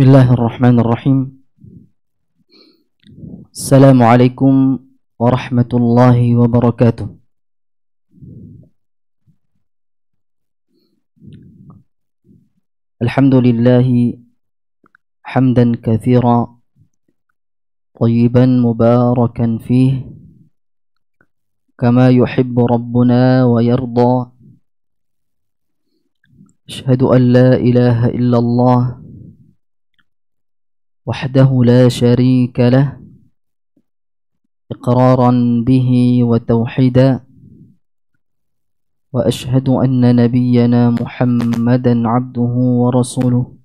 بسم الله الرحمن الرحيم السلام عليكم ورحمة الله وبركاته الحمد لله حمدا كثيرا طيبا مباركا فيه كما يحب ربنا ويرضى أشهد أن لا إله إلا الله وحده لا شريك له إقرارا به وتوحيدا وأشهد أن نبينا محمدا عبده ورسوله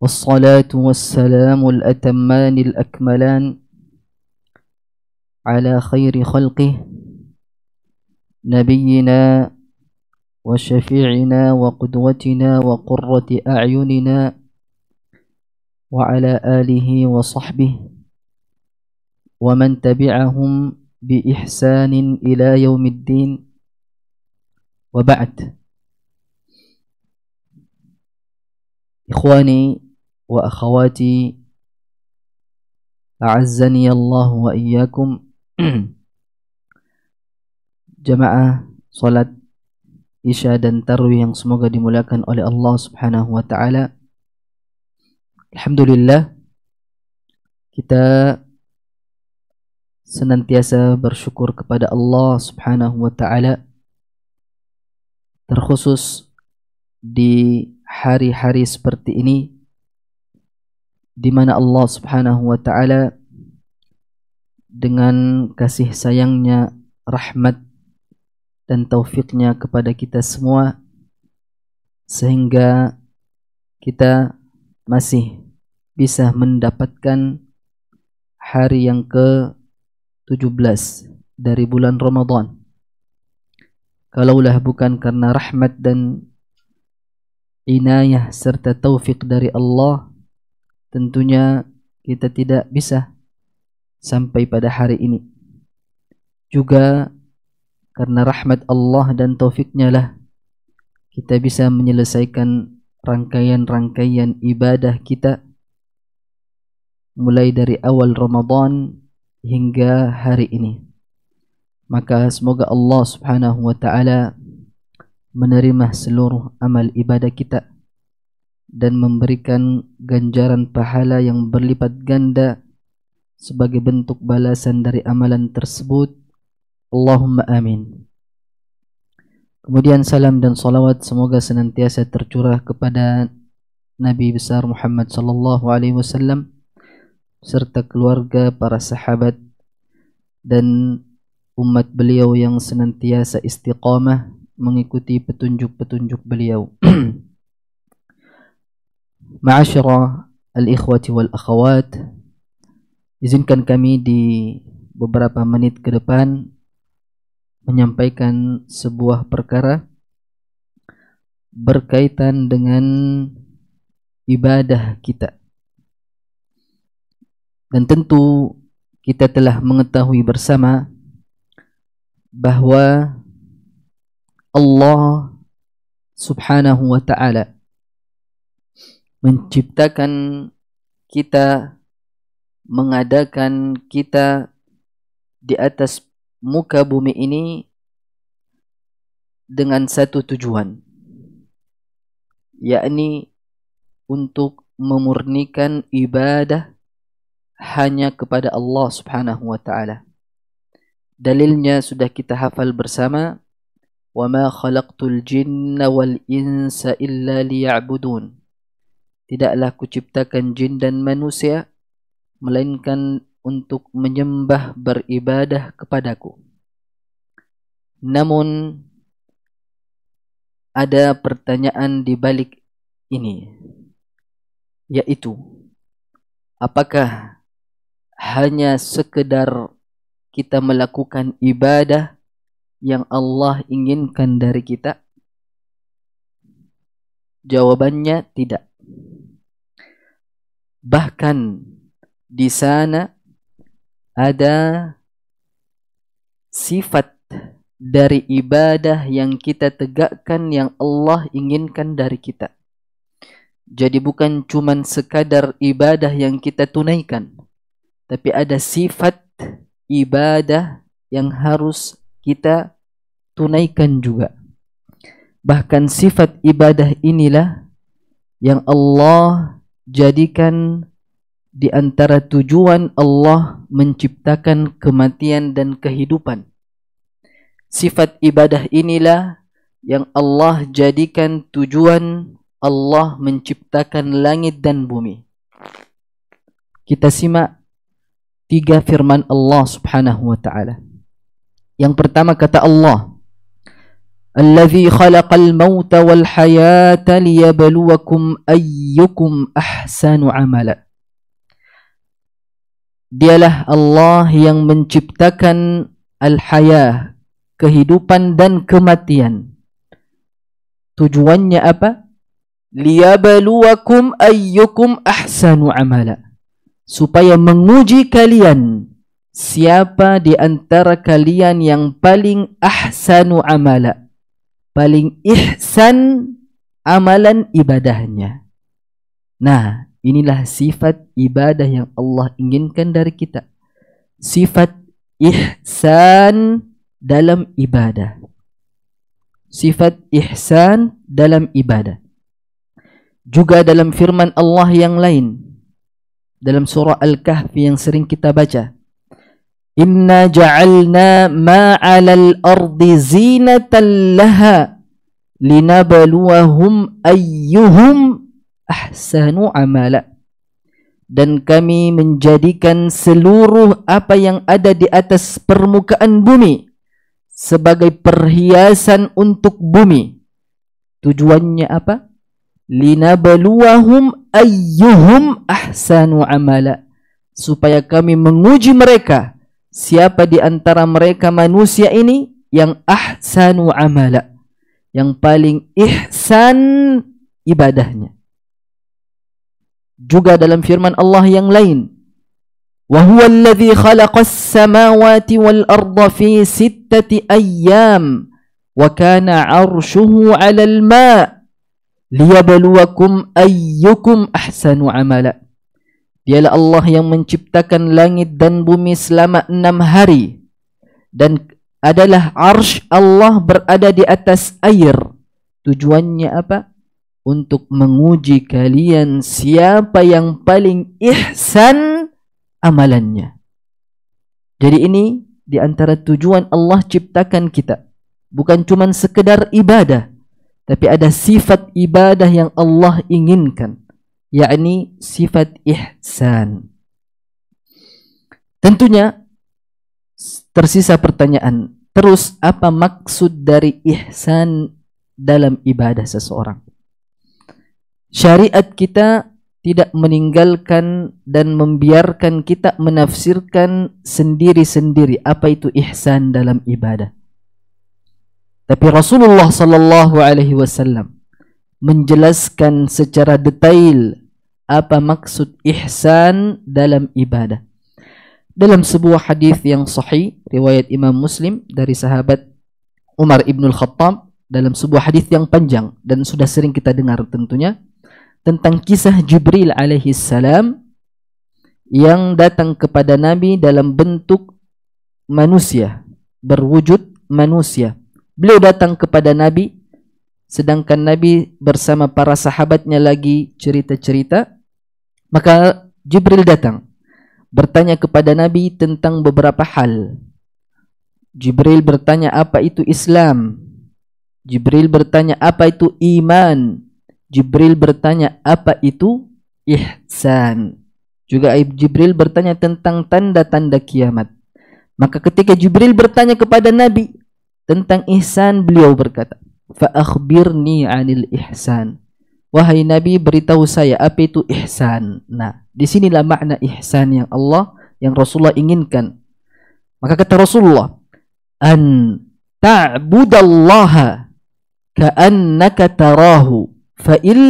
والصلاة والسلام الأتمان الأكملان على خير خلقه نبينا وشفيعنا وقدوتنا وقرة أعيننا وعلى آله وصحبه ومن تبعهم بإحسان إلى يوم الدين وبعد إخواني وأخواتي أعزني الله وإياكم جماعة صلاة إشادة تروي tarwih yang semoga dimuliakan oleh Allah Subhanahu wa taala Alhamdulillah kita senantiasa bersyukur kepada Allah Subhanahu wa taala terkhusus di hari-hari seperti ini di mana Allah Subhanahu wa taala dengan kasih sayangnya rahmat dan taufiknya kepada kita semua sehingga kita masih bisa mendapatkan hari yang ke-17 dari bulan Ramadan. Kalaulah bukan karena rahmat dan inayah serta taufik dari Allah, tentunya kita tidak bisa sampai pada hari ini. Juga karena rahmat Allah dan taufiknya lah kita bisa menyelesaikan rangkaian-rangkaian ibadah kita mulai dari awal Ramadan hingga hari ini. Maka semoga Allah Subhanahu wa taala menerima seluruh amal ibadah kita dan memberikan ganjaran pahala yang berlipat ganda sebagai bentuk balasan dari amalan tersebut. Allahumma amin. Kemudian salam dan salawat semoga senantiasa tercurah kepada Nabi besar Muhammad sallallahu alaihi wasallam serta keluarga para sahabat dan umat beliau yang senantiasa istiqamah mengikuti petunjuk-petunjuk beliau. Ma'asyara al-ikhwati wal akhawat izinkan kami di beberapa menit ke depan menyampaikan sebuah perkara berkaitan dengan ibadah kita. Dan tentu kita telah mengetahui bersama bahawa Allah subhanahu wa ta'ala menciptakan kita, mengadakan kita di atas muka bumi ini dengan satu tujuan yakni untuk memurnikan ibadah hanya kepada Allah Subhanahu wa taala dalilnya sudah kita hafal bersama wa ma khalaqtul jinna wal insa illa liya'budun tidaklah kuciptakan jin dan manusia melainkan untuk menyembah beribadah kepadaku. Namun ada pertanyaan di balik ini yaitu apakah hanya sekedar kita melakukan ibadah yang Allah inginkan dari kita? Jawabannya tidak. Bahkan di sana ada sifat dari ibadah yang kita tegakkan yang Allah inginkan dari kita. Jadi bukan cuma sekadar ibadah yang kita tunaikan. Tapi ada sifat ibadah yang harus kita tunaikan juga. Bahkan sifat ibadah inilah yang Allah jadikan di antara tujuan Allah menciptakan kematian dan kehidupan. Sifat ibadah inilah yang Allah jadikan tujuan Allah menciptakan langit dan bumi. Kita simak tiga firman Allah Subhanahu wa taala. Yang pertama kata Allah, al "Allazi khalaqal mauta wal hayata liyabluwakum ayyukum ahsanu 'amala." Dialah Allah yang menciptakan al-hayah, kehidupan dan kematian. Tujuannya apa? Liyabluwakum ayyukum ahsanu amala. Supaya menguji kalian siapa di antara kalian yang paling ahsanu amala. Paling ihsan amalan ibadahnya. Nah, Inilah sifat ibadah yang Allah inginkan dari kita. Sifat ihsan dalam ibadah. Sifat ihsan dalam ibadah. Juga dalam firman Allah yang lain. Dalam surah Al-Kahfi yang sering kita baca. Inna ja'alna ma'alal ardi zinatan laha linabaluahum ayyuhum ahsanu amala dan kami menjadikan seluruh apa yang ada di atas permukaan bumi sebagai perhiasan untuk bumi tujuannya apa linabluwahum ayyuhum ahsanu amala supaya kami menguji mereka siapa di antara mereka manusia ini yang ahsanu amala yang paling ihsan ibadahnya juga dalam firman Allah yang lain وَهُوَ الَّذِي خَلَقَ السَّمَاوَاتِ وَالْأَرْضَ فِي سِتَّةِ أَيَّامٍ وَكَانَ عَرْشُهُ عَلَى الْمَاءِ لِيَبْلُوَكُمْ أَيُّكُمْ أَحْسَنُ عَمَلًا Dialah Allah yang menciptakan langit dan bumi selama enam hari dan adalah arsh Allah berada di atas air. Tujuannya apa? untuk menguji kalian siapa yang paling ihsan amalannya. Jadi ini di antara tujuan Allah ciptakan kita. Bukan cuma sekedar ibadah, tapi ada sifat ibadah yang Allah inginkan, yakni sifat ihsan. Tentunya tersisa pertanyaan, terus apa maksud dari ihsan dalam ibadah seseorang? syariat kita tidak meninggalkan dan membiarkan kita menafsirkan sendiri-sendiri apa itu ihsan dalam ibadah. Tapi Rasulullah sallallahu alaihi wasallam menjelaskan secara detail apa maksud ihsan dalam ibadah. Dalam sebuah hadis yang sahih riwayat Imam Muslim dari sahabat Umar ibn al-Khattab dalam sebuah hadis yang panjang dan sudah sering kita dengar tentunya tentang kisah Jibril alaihi salam yang datang kepada Nabi dalam bentuk manusia, berwujud manusia. Beliau datang kepada Nabi sedangkan Nabi bersama para sahabatnya lagi cerita-cerita. Maka Jibril datang bertanya kepada Nabi tentang beberapa hal. Jibril bertanya apa itu Islam? Jibril bertanya apa itu iman? Jibril bertanya apa itu ihsan. Juga Jibril bertanya tentang tanda-tanda kiamat. Maka ketika Jibril bertanya kepada Nabi tentang ihsan, beliau berkata, "Fa akhbirni 'anil ihsan." Wahai Nabi, beritahu saya apa itu ihsan. Nah, di sinilah makna ihsan yang Allah yang Rasulullah inginkan. Maka kata Rasulullah, "An ta'budallaha ka'annaka tarahu." fa in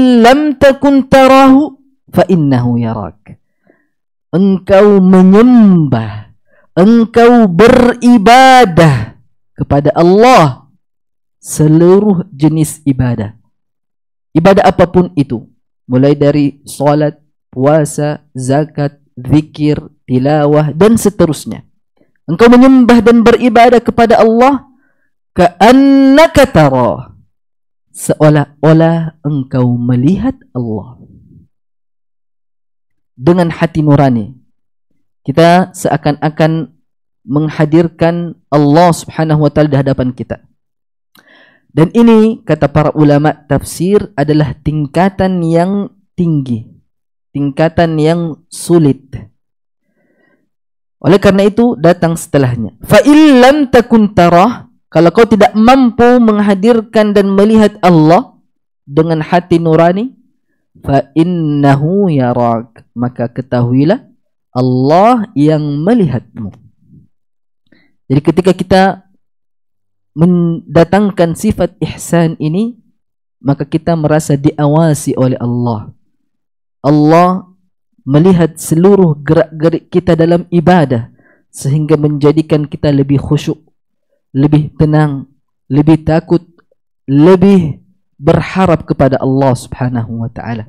takun tarahu fa innahu yarak engkau menyembah engkau beribadah kepada Allah seluruh jenis ibadah ibadah apapun itu mulai dari solat puasa zakat zikir tilawah dan seterusnya engkau menyembah dan beribadah kepada Allah ka'annaka tarahu seolah-olah engkau melihat Allah. Dengan hati nurani, kita seakan-akan menghadirkan Allah Subhanahu wa taala di hadapan kita. Dan ini kata para ulama tafsir adalah tingkatan yang tinggi, tingkatan yang sulit. Oleh karena itu datang setelahnya. Fa illam takun tarah kalau kau tidak mampu menghadirkan dan melihat Allah dengan hati nurani, fa innahu yarak. Maka ketahuilah Allah yang melihatmu. Jadi ketika kita mendatangkan sifat ihsan ini, maka kita merasa diawasi oleh Allah. Allah melihat seluruh gerak-gerik kita dalam ibadah sehingga menjadikan kita lebih khusyuk lebih tenang, lebih takut, lebih berharap kepada Allah Subhanahu wa taala.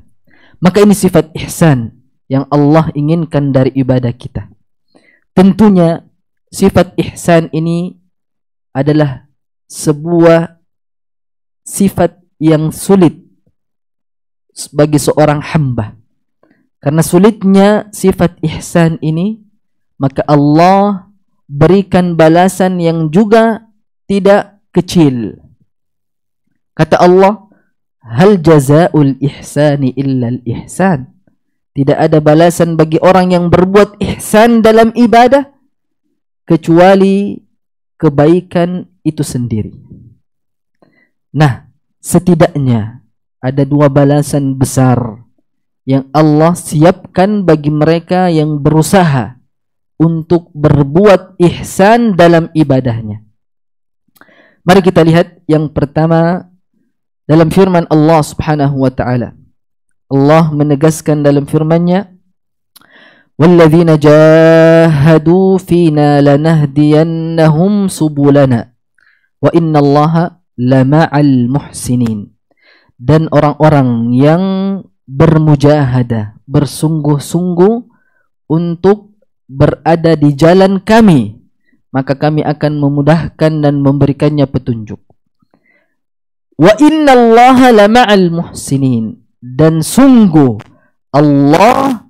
Maka ini sifat ihsan yang Allah inginkan dari ibadah kita. Tentunya sifat ihsan ini adalah sebuah sifat yang sulit bagi seorang hamba. Karena sulitnya sifat ihsan ini, maka Allah berikan balasan yang juga tidak kecil. Kata Allah, "Hal jazaul ihsani illa al-ihsan?" Tidak ada balasan bagi orang yang berbuat ihsan dalam ibadah kecuali kebaikan itu sendiri. Nah, setidaknya ada dua balasan besar yang Allah siapkan bagi mereka yang berusaha untuk berbuat ihsan dalam ibadahnya. Mari kita lihat yang pertama dalam firman Allah Subhanahu wa taala. Allah menegaskan dalam firman-Nya, "Wallazina jahadu fina lanahdiyannahum subulana wa innallaha lama'al muhsinin." Dan orang-orang yang bermujahadah, bersungguh-sungguh untuk berada di jalan kami maka kami akan memudahkan dan memberikannya petunjuk wa inna innallaha la ma'al muhsinin dan sungguh Allah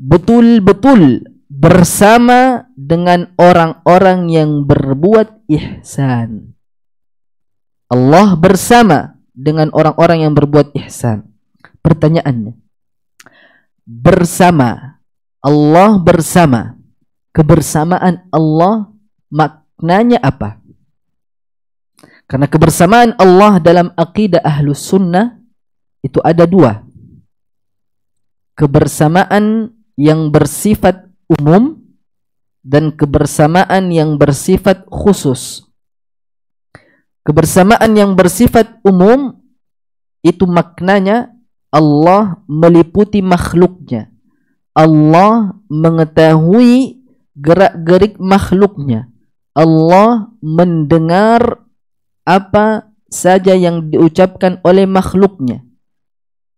betul-betul bersama dengan orang-orang yang berbuat ihsan Allah bersama dengan orang-orang yang berbuat ihsan pertanyaannya bersama Allah bersama. Kebersamaan Allah maknanya apa? Karena kebersamaan Allah dalam akidah ahlu sunnah itu ada dua. Kebersamaan yang bersifat umum dan kebersamaan yang bersifat khusus. Kebersamaan yang bersifat umum itu maknanya Allah meliputi makhluknya. Allah mengetahui gerak-gerik makhluknya. Allah mendengar apa saja yang diucapkan oleh makhluknya.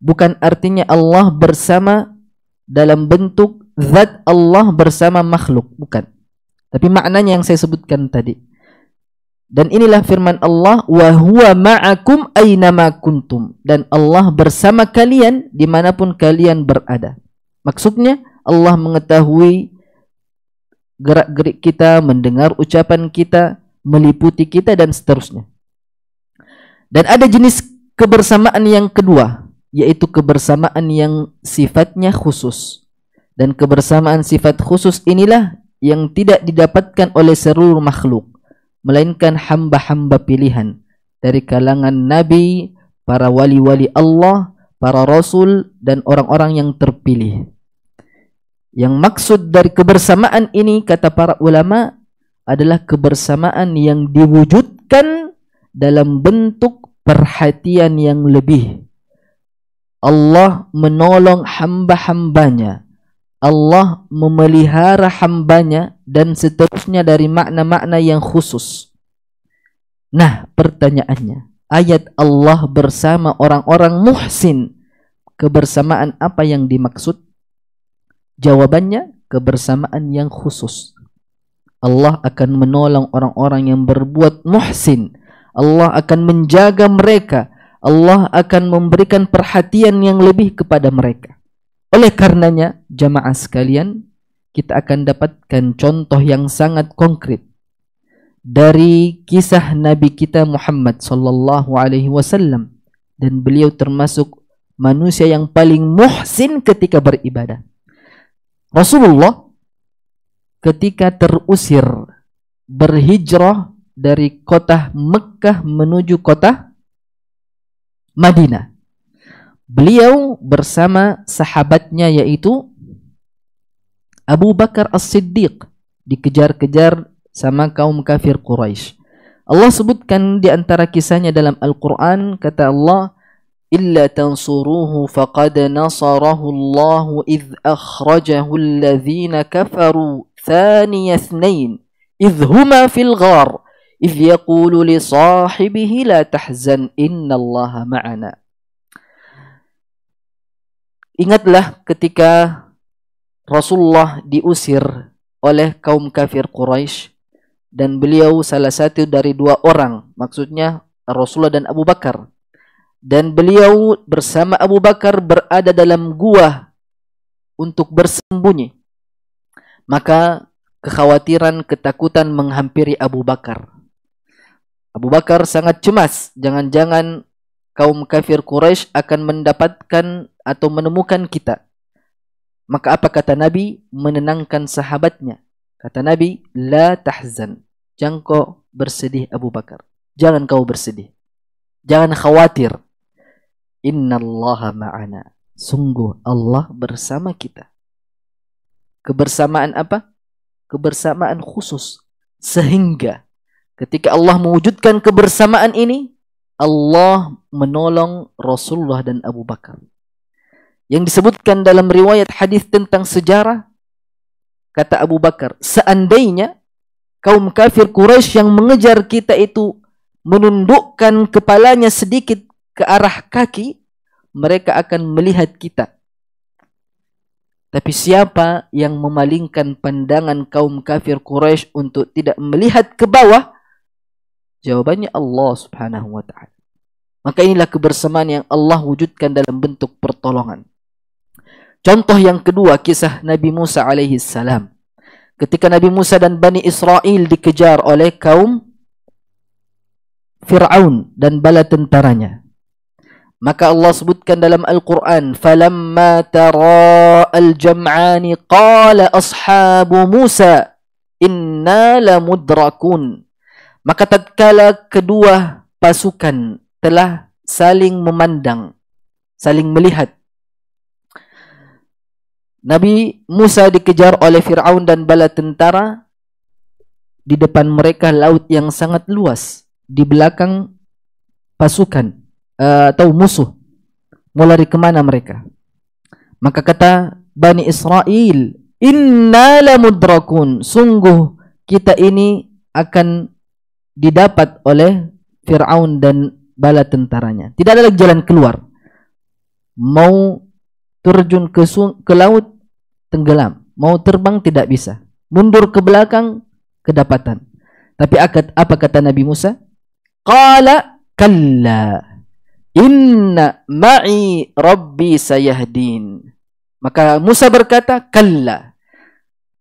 Bukan artinya Allah bersama dalam bentuk zat Allah bersama makhluk. Bukan. Tapi maknanya yang saya sebutkan tadi. Dan inilah firman Allah. Wahuwa ma'akum aynama kuntum. Dan Allah bersama kalian dimanapun kalian berada. Maksudnya Allah mengetahui gerak-gerik kita, mendengar ucapan kita, meliputi kita dan seterusnya. Dan ada jenis kebersamaan yang kedua, yaitu kebersamaan yang sifatnya khusus. Dan kebersamaan sifat khusus inilah yang tidak didapatkan oleh seluruh makhluk, melainkan hamba-hamba pilihan dari kalangan nabi, para wali-wali Allah, para rasul dan orang-orang yang terpilih. Yang maksud dari kebersamaan ini kata para ulama adalah kebersamaan yang diwujudkan dalam bentuk perhatian yang lebih. Allah menolong hamba-hambanya. Allah memelihara hambanya dan seterusnya dari makna-makna yang khusus. Nah, pertanyaannya ayat Allah bersama orang-orang muhsin kebersamaan apa yang dimaksud jawabannya kebersamaan yang khusus Allah akan menolong orang-orang yang berbuat muhsin Allah akan menjaga mereka Allah akan memberikan perhatian yang lebih kepada mereka oleh karenanya jamaah sekalian kita akan dapatkan contoh yang sangat konkret dari kisah Nabi kita Muhammad sallallahu alaihi wasallam dan beliau termasuk manusia yang paling muhsin ketika beribadah. Rasulullah ketika terusir berhijrah dari kota Mekah menuju kota Madinah. Beliau bersama sahabatnya yaitu Abu Bakar As-Siddiq dikejar-kejar sama kaum kafir Quraisy. Allah sebutkan di antara kisahnya dalam Al-Qur'an kata Allah illa tansuruhu faqad nasarahu Allah id akhrajahu alladhina kafaru كفروا ithnain id huma fil ghar id yaqulu li sahibihi la tahzan inna Allah ma'ana Ingatlah ketika Rasulullah diusir oleh kaum kafir Quraisy dan beliau salah satu dari dua orang maksudnya Rasulullah dan Abu Bakar dan beliau bersama Abu Bakar berada dalam gua untuk bersembunyi maka kekhawatiran ketakutan menghampiri Abu Bakar Abu Bakar sangat cemas jangan-jangan kaum kafir Quraisy akan mendapatkan atau menemukan kita maka apa kata Nabi menenangkan sahabatnya Kata Nabi, la tahzan. Jangan kau bersedih Abu Bakar. Jangan kau bersedih. Jangan khawatir. Inna Allah ma'ana. Sungguh Allah bersama kita. Kebersamaan apa? Kebersamaan khusus. Sehingga ketika Allah mewujudkan kebersamaan ini, Allah menolong Rasulullah dan Abu Bakar. Yang disebutkan dalam riwayat hadis tentang sejarah, kata Abu Bakar, seandainya kaum kafir Quraisy yang mengejar kita itu menundukkan kepalanya sedikit ke arah kaki, mereka akan melihat kita. Tapi siapa yang memalingkan pandangan kaum kafir Quraisy untuk tidak melihat ke bawah? Jawabannya Allah Subhanahu wa taala. Maka inilah kebersamaan yang Allah wujudkan dalam bentuk pertolongan. Contoh yang kedua kisah Nabi Musa alaihi salam. Ketika Nabi Musa dan Bani Israel dikejar oleh kaum Fir'aun dan bala tentaranya. Maka Allah sebutkan dalam Al-Quran, فَلَمَّا al الْجَمْعَانِ قَالَ أَصْحَابُ Musa, إِنَّا لَمُدْرَكُونَ Maka tatkala kedua pasukan telah saling memandang, saling melihat, Nabi Musa dikejar oleh Fir'aun dan bala tentara di depan mereka laut yang sangat luas di belakang pasukan eh, atau musuh mau lari kemana mereka maka kata Bani Israel inna lamudrakun sungguh kita ini akan didapat oleh Fir'aun dan bala tentaranya tidak ada lagi jalan keluar mau terjun ke, ke laut tenggelam, mau terbang tidak bisa, mundur ke belakang kedapatan. Tapi akad apa kata Nabi Musa? Qala kalla inna ma'i rabbi sayahdin. Maka Musa berkata, kalla.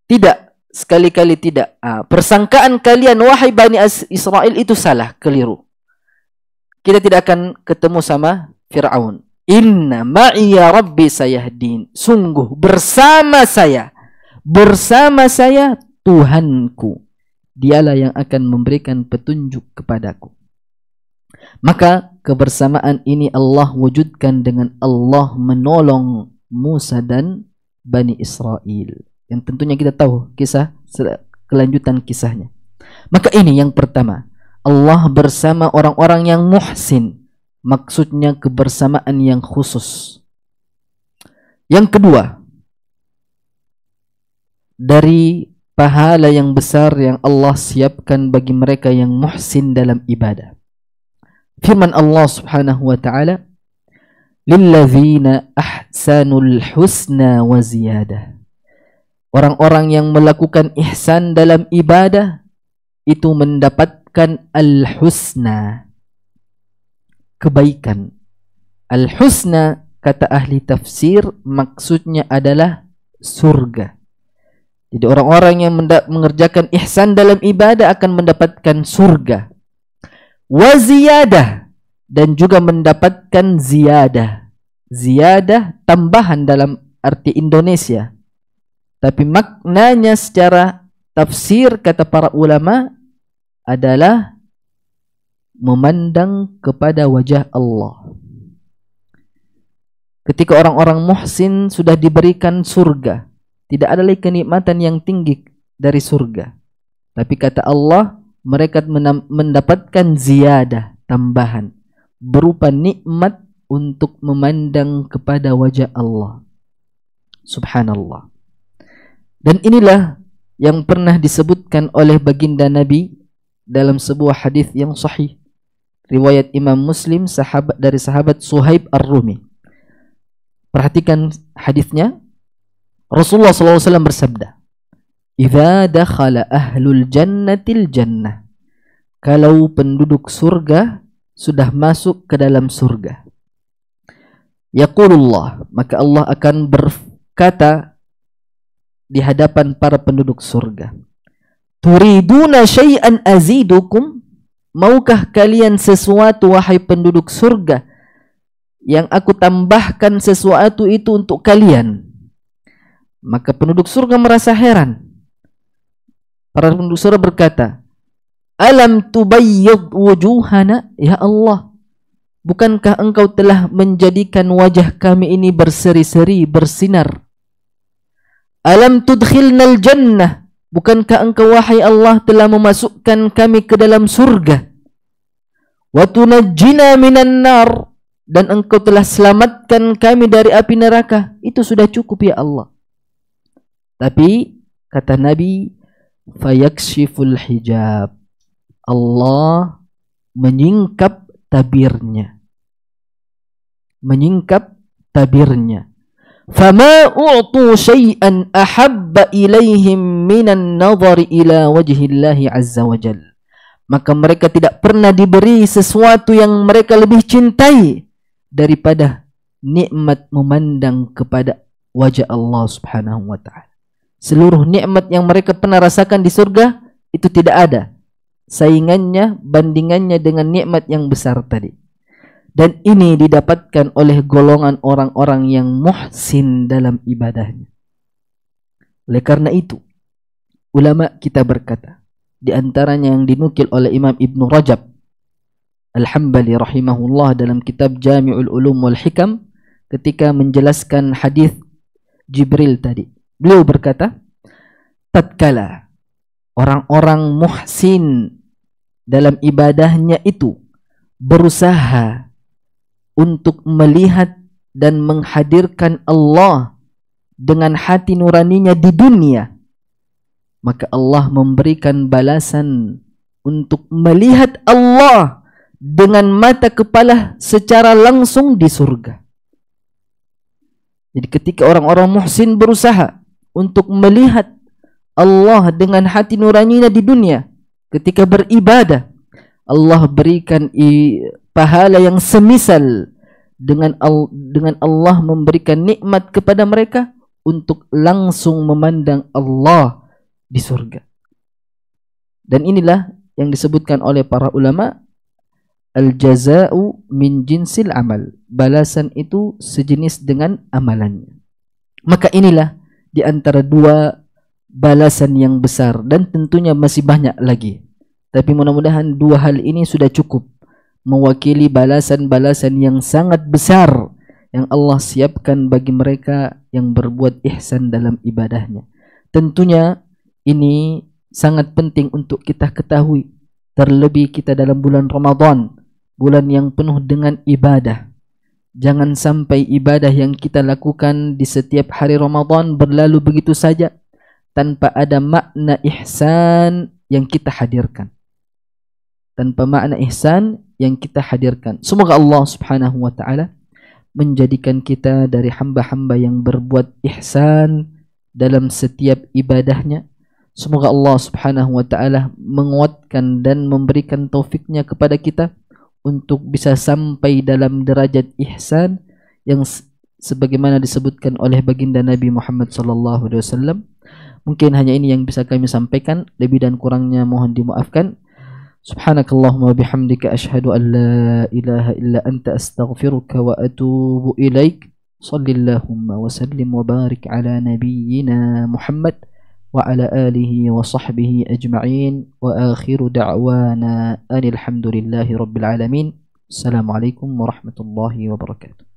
Tidak, sekali-kali tidak. Ah, persangkaan kalian wahai Bani Israel itu salah, keliru. Kita tidak akan ketemu sama Fir'aun. Inna ma'iyya rabbi saya sayahdin. Sungguh bersama saya. Bersama saya Tuhanku. Dialah yang akan memberikan petunjuk kepadaku. Maka kebersamaan ini Allah wujudkan dengan Allah menolong Musa dan Bani Israel. Yang tentunya kita tahu kisah kelanjutan kisahnya. Maka ini yang pertama. Allah bersama orang-orang yang muhsin maksudnya kebersamaan yang khusus. Yang kedua, dari pahala yang besar yang Allah siapkan bagi mereka yang muhsin dalam ibadah. Firman Allah Subhanahu wa taala, "Lilladzina ahsanul husna wa ziyadah." Orang-orang yang melakukan ihsan dalam ibadah itu mendapatkan al-husna kebaikan. Al-husna kata ahli tafsir maksudnya adalah surga. Jadi orang-orang yang mengerjakan ihsan dalam ibadah akan mendapatkan surga. Wa ziyadah dan juga mendapatkan ziyadah. Ziyadah tambahan dalam arti Indonesia. Tapi maknanya secara tafsir kata para ulama adalah memandang kepada wajah Allah. Ketika orang-orang muhsin sudah diberikan surga, tidak ada lagi kenikmatan yang tinggi dari surga. Tapi kata Allah, mereka mendapatkan ziyadah, tambahan berupa nikmat untuk memandang kepada wajah Allah. Subhanallah. Dan inilah yang pernah disebutkan oleh baginda Nabi dalam sebuah hadis yang sahih riwayat Imam Muslim sahabat dari sahabat Suhaib Ar-Rumi. Perhatikan hadisnya. Rasulullah sallallahu alaihi wasallam bersabda, "Idza dakhala ahlul jannati jannah Kalau penduduk surga sudah masuk ke dalam surga. Yaqulullah, maka Allah akan berkata di hadapan para penduduk surga. Turiduna syai'an azidukum Maukah kalian sesuatu wahai penduduk surga yang aku tambahkan sesuatu itu untuk kalian? Maka penduduk surga merasa heran. Para penduduk surga berkata, Alam tubayyad wujuhana ya Allah. Bukankah engkau telah menjadikan wajah kami ini berseri-seri, bersinar? Alam tudkhilnal jannah. Bukankah engkau wahai Allah telah memasukkan kami ke dalam surga? Wa tunajjina minan nar dan engkau telah selamatkan kami dari api neraka. Itu sudah cukup ya Allah. Tapi kata Nabi fayakshiful hijab. Allah menyingkap tabirnya. Menyingkap tabirnya. فما أعطوا شيئا أحب إليهم nazar ila wajhi Allah azza wa وجل maka mereka tidak pernah diberi sesuatu yang mereka lebih cintai daripada nikmat memandang kepada wajah Allah Subhanahu wa taala seluruh nikmat yang mereka pernah rasakan di surga itu tidak ada saingannya bandingannya dengan nikmat yang besar tadi dan ini didapatkan oleh golongan orang-orang yang muhsin dalam ibadahnya. Oleh karena itu, ulama kita berkata, di antaranya yang dinukil oleh Imam Ibn Rajab, Al-Hambali rahimahullah dalam kitab Jami'ul Ulum wal Hikam, ketika menjelaskan hadis Jibril tadi. Beliau berkata, Tatkala orang-orang muhsin dalam ibadahnya itu berusaha untuk melihat dan menghadirkan Allah dengan hati nuraninya di dunia maka Allah memberikan balasan untuk melihat Allah dengan mata kepala secara langsung di surga. Jadi ketika orang-orang muhsin berusaha untuk melihat Allah dengan hati nuraninya di dunia ketika beribadah, Allah berikan pahala yang semisal dengan dengan Allah memberikan nikmat kepada mereka untuk langsung memandang Allah di surga. Dan inilah yang disebutkan oleh para ulama al-jaza'u min jinsil amal. Balasan itu sejenis dengan amalannya. Maka inilah di antara dua balasan yang besar dan tentunya masih banyak lagi. Tapi mudah-mudahan dua hal ini sudah cukup mewakili balasan-balasan yang sangat besar yang Allah siapkan bagi mereka yang berbuat ihsan dalam ibadahnya. Tentunya ini sangat penting untuk kita ketahui terlebih kita dalam bulan Ramadan, bulan yang penuh dengan ibadah. Jangan sampai ibadah yang kita lakukan di setiap hari Ramadan berlalu begitu saja tanpa ada makna ihsan yang kita hadirkan. Tanpa makna ihsan yang kita hadirkan. Semoga Allah Subhanahu wa taala menjadikan kita dari hamba-hamba yang berbuat ihsan dalam setiap ibadahnya. Semoga Allah Subhanahu wa taala menguatkan dan memberikan taufiknya kepada kita untuk bisa sampai dalam derajat ihsan yang sebagaimana disebutkan oleh baginda Nabi Muhammad sallallahu alaihi wasallam. Mungkin hanya ini yang bisa kami sampaikan. Lebih dan kurangnya mohon dimaafkan. سبحانك اللهم وبحمدك أشهد أن لا إله إلا أنت أستغفرك وأتوب إليك صل اللهم وسلم وبارك على نبينا محمد وعلى آله وصحبه أجمعين وآخر دعوانا أن الحمد لله رب العالمين السلام عليكم ورحمة الله وبركاته